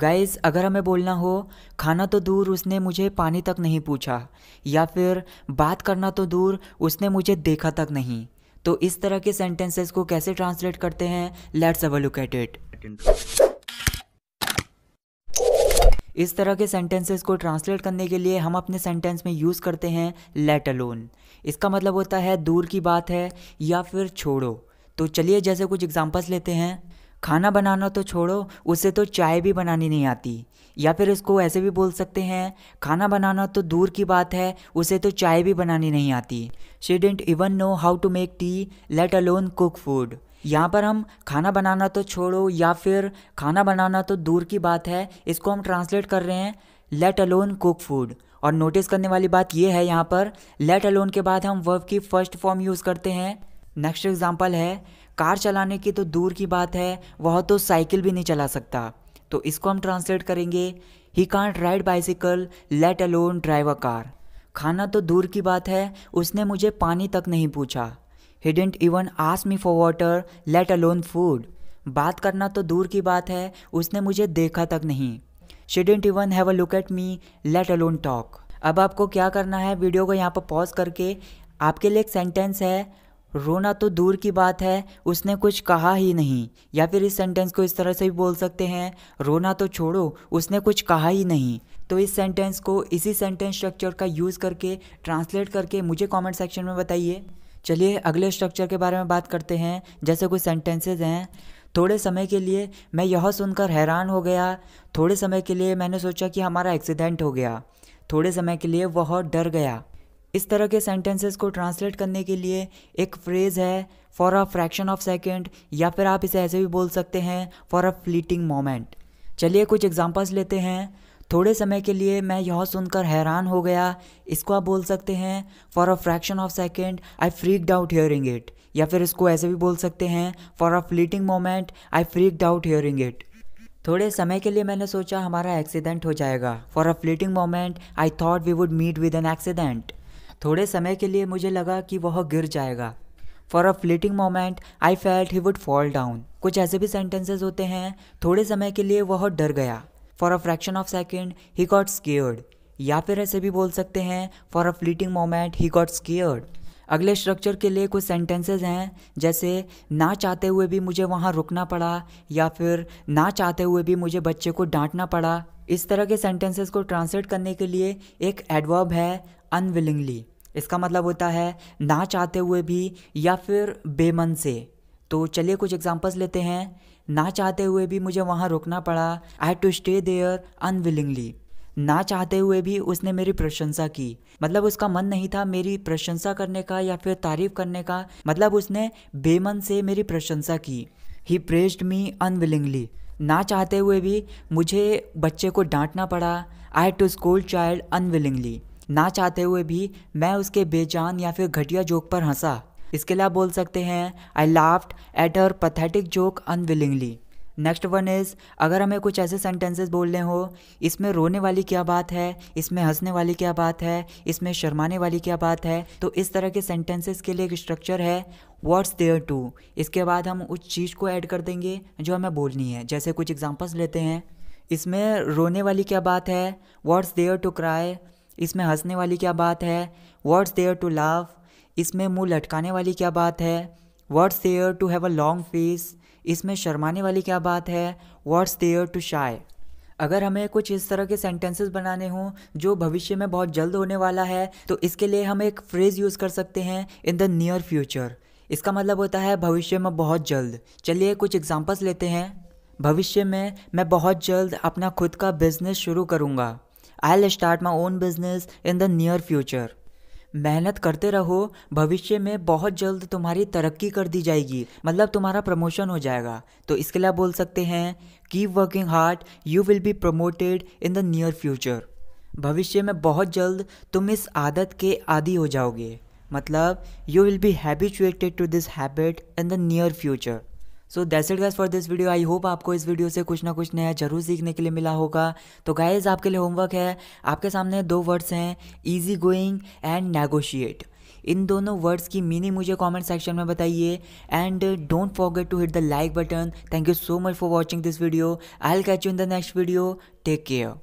guys अगर हमें बोलना हो खाना तो दूर उसने मुझे पानी तक नहीं पूछा या फिर बात करना तो दूर उसने मुझे देखा तक नहीं तो इस तरह के सेंटेंसेस को कैसे ट्रांसलेट करते हैं let's our look at it इस तरह के सेंटेंसेस को ट्रांसलेट करने के लिए हम अपने सेंटेंस में यूज़ करते हैं लेट अलोन इसका मतलब होता है दूर की बात है या फिर छोड़ो तो चलिए जैसे कुछ एग्जांपल्स लेते हैं खाना बनाना तो छोड़ो उसे तो चाय भी बनानी नहीं आती या फिर इसको ऐसे भी बोल सकते हैं खाना बनाना तो दूर की बात है उसे तो चाय भी बनानी नहीं आती she didn't even know how to make tea let alone cook food यहाँ पर हम खाना बनाना तो छोड़ो या फिर खाना बनाना तो दूर की बात है इसको हम ट्रांसलेट कर रहे हैं लेट अलोन कुक फूड और नोटिस करने वाली बात यह है यहाँ पर लेट अलोन के बाद हम वर्ब की फर्स्ट फॉर्म यूज़ करते हैं नेक्स्ट एग्ज़ाम्पल है कार चलाने की तो दूर की बात है वह तो साइकिल भी नहीं चला सकता तो इसको हम ट्रांसलेट करेंगे he can't ride bicycle let alone drive a car खाना तो दूर की बात है उसने मुझे पानी तक नहीं पूछा he didn't even ask me for water let alone food बात करना तो दूर की बात है उसने मुझे देखा तक नहीं she didn't even have a look at me let alone talk अब आपको क्या करना है वीडियो को यहाँ पर पॉज करके आपके लिए एक सेंटेंस है रोना तो दूर की बात है उसने कुछ कहा ही नहीं या फिर इस सेंटेंस को इस तरह से भी बोल सकते हैं रोना तो छोड़ो उसने कुछ कहा ही नहीं तो इस सेंटेंस को इसी सेंटेंस स्ट्रक्चर का यूज़ करके ट्रांसलेट करके मुझे कमेंट सेक्शन में बताइए चलिए अगले स्ट्रक्चर के बारे में बात करते हैं जैसे कुछ सेंटेंसेज हैं थोड़े समय के लिए मैं यह सुनकर हैरान हो गया थोड़े समय के लिए मैंने सोचा कि हमारा एक्सीडेंट हो गया थोड़े समय के लिए वह डर गया इस तरह के सेंटेंसेस को ट्रांसलेट करने के लिए एक फ्रेज़ है for a fraction of second या फिर आप इसे ऐसे भी बोल सकते हैं फॉर अ फ्लीटिंग मोमेंट चलिए कुछ एग्जाम्पल्स लेते हैं थोड़े समय के लिए मैं यह सुनकर हैरान हो गया इसको आप बोल सकते हैं for a fraction of second I freak out hearing it या फिर इसको ऐसे भी बोल सकते हैं for a fleeting moment I freak out hearing it थोड़े समय के लिए मैंने सोचा हमारा एक्सीडेंट हो जाएगा for a fleeting moment I thought we would meet with an accident थोड़े समय के लिए मुझे लगा कि वह गिर जाएगा for a fleeting moment I felt he would fall down कुछ ऐसे भी सेंटेंसेज होते हैं थोड़े समय के लिए वह डर गया for a fraction of second he got scared या फिर ऐसे भी बोल सकते हैं for a fleeting moment he got scared अगले स्ट्रक्चर के लिए कुछ सेंटेंसेज हैं जैसे ना चाहते हुए भी मुझे वहाँ रुकना पड़ा या फिर ना चाहते हुए भी मुझे बच्चे को डांटना पड़ा इस तरह के सेंटेंसेस को ट्रांसलेट करने के लिए एक एडवर्ब है अनविलिंगली इसका मतलब होता है ना चाहते हुए भी या फिर बेमन से तो चलिए कुछ एग्जाम्पल्स लेते हैं ना चाहते हुए भी मुझे वहाँ रुकना पड़ा I had to stay there unwillingly ना चाहते हुए भी उसने मेरी प्रशंसा की मतलब उसका मन नहीं था मेरी प्रशंसा करने का या फिर तारीफ करने का मतलब उसने बेमन से मेरी प्रशंसा की ही प्रेस्ड मी अनविलिंगली ना चाहते हुए भी मुझे बच्चे को डांटना पड़ा I had to scold child unwillingly ना चाहते हुए भी मैं उसके बेजान या फिर घटिया जोक पर हंसा इसके अलावा बोल सकते हैं I laughed at her pathetic joke unwillingly next one is अगर हमें कुछ ऐसे सेंटेंसेस बोलने हो इसमें रोने वाली क्या बात है इसमें हंसने वाली क्या बात है इसमें शर्माने वाली क्या बात है तो इस तरह के सेंटेंसेस के लिए एक स्ट्रक्चर है वर्ड्स देयर टू इसके बाद हम उस चीज़ को ऐड कर देंगे जो हमें बोलनी है जैसे कुछ एग्जाम्पल्स लेते हैं इसमें रोने वाली क्या बात है वर्ड्स देयर टू क्राई इसमें हंसने वाली क्या बात है वर्ड्स देयर टू लव इसमें मुंह लटकाने वाली क्या बात है words there to have a long face इसमें शर्माने वाली क्या बात है वर्ड्स देयर टू शाय अगर हमें कुछ इस तरह के सेंटेंसेस बनाने हों जो भविष्य में बहुत जल्द होने वाला है तो इसके लिए हम एक फ्रेज़ यूज़ कर सकते हैं इन द नियर फ्यूचर इसका मतलब होता है भविष्य में बहुत जल्द चलिए कुछ एग्जाम्पल्स लेते हैं भविष्य में मैं बहुत जल्द अपना खुद का बिजनेस शुरू करूँगा I start my own business in the near future मेहनत करते रहो भविष्य में बहुत जल्द तुम्हारी तरक्की कर दी जाएगी मतलब तुम्हारा प्रमोशन हो जाएगा तो इसके लिए बोल सकते हैं keep working hard you will be promoted in the near future भविष्य में बहुत जल्द तुम इस आदत के आदि हो जाओगे मतलब you will be habituated to this habit in the near future so that's it guys for this video I hope आपको इस वीडियो से कुछ ना कुछ नया जरूर सीखने के लिए मिला होगा तो गाइज आपके लिए होमवर्क है आपके सामने दो वर्ड्स हैं ईजी गोइंग एंड नेगोशिएट इन दोनों वर्ड्स की मीनिंग मुझे कमेंट सेक्शन में बताइए and don't forget to hit the like button thank you so much for watching this video I'll catch you in the next video take care